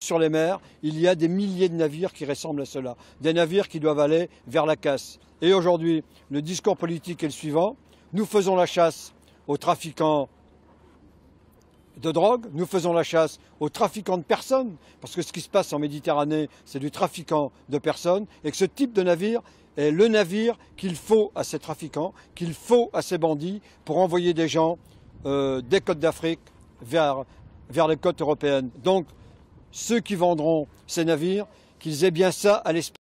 Sur les mers, il y a des milliers de navires qui ressemblent à cela, des navires qui doivent aller vers la casse. Et aujourd'hui, le discours politique est le suivant. Nous faisons la chasse aux trafiquants de drogue, nous faisons la chasse aux trafiquants de personnes, parce que ce qui se passe en Méditerranée, c'est du trafiquant de personnes, et que ce type de navire est le navire qu'il faut à ces trafiquants, qu'il faut à ces bandits, pour envoyer des gens euh, des côtes d'Afrique vers, les côtes européennes ceux qui vendront ces navires, qu'ils aient bien ça à l'esprit.